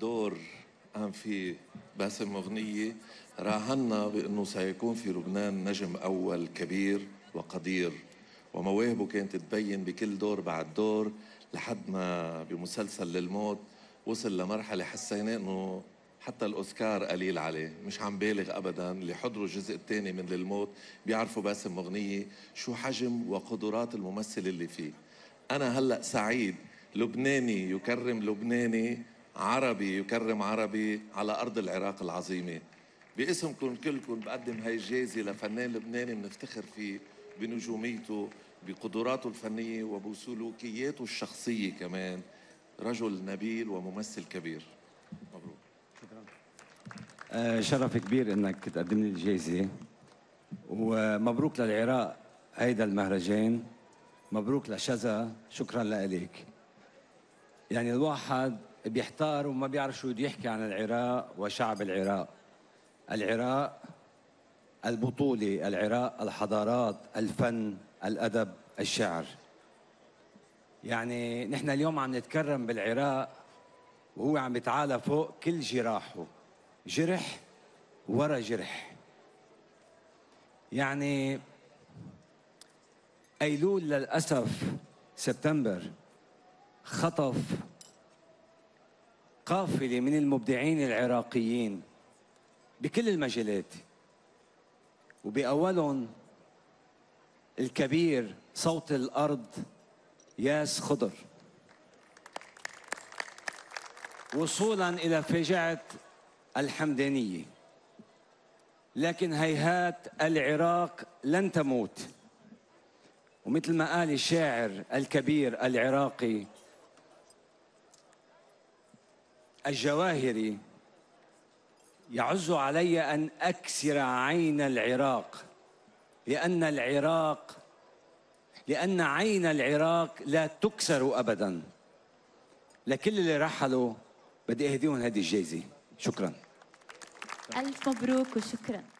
دور قام في باسم مغنية راهنا بأنه سيكون في لبنان نجم أول كبير وقدير ومواهبه كانت تبين بكل دور بعد دور لحد ما بمسلسل للموت وصل لمرحلة حسينا أنه حتى الأوسكار قليل عليه مش عم بالغ أبدا اللي حضروا الجزء الثاني من للموت بيعرفوا باسم مغنية شو حجم وقدرات الممثل اللي فيه أنا هلأ سعيد لبناني يكرم لبناني عربي يكرم عربي على أرض العراق العظيمة باسمكم كلكم بقدم هاي الجائزة لفنان لبناني بنفتخر فيه بنجوميته بقدراته الفنية وبسلوكياته الشخصية كمان رجل نبيل وممثل كبير مبروك شكرا آه، شرف كبير انك تقدم لي الجائزة ومبروك للعراق هيدا المهرجان مبروك لشذا شكرا لك يعني الواحد بيحتار وما بيعرف شو بده يحكي عن العراق وشعب العراق العراق البطولة العراق الحضارات الفن الأدب الشعر يعني نحن اليوم عم نتكرم بالعراق وهو عم يتعالى فوق كل جراحه جرح ورا جرح يعني أيلول للأسف سبتمبر خطف قافلة من المبدعين العراقيين بكل المجالات وبأولهم الكبير صوت الأرض ياس خضر وصولا إلى فجعة الحمدانية لكن هيهات العراق لن تموت ومثل ما قال الشاعر الكبير العراقي الجواهري يعز علي أن أكسر عين العراق لأن العراق لأن عين العراق لا تكسر أبدا لكل اللي رحلوا بدي أهديهم هذه الجائزة شكرا ألف مبروك وشكرا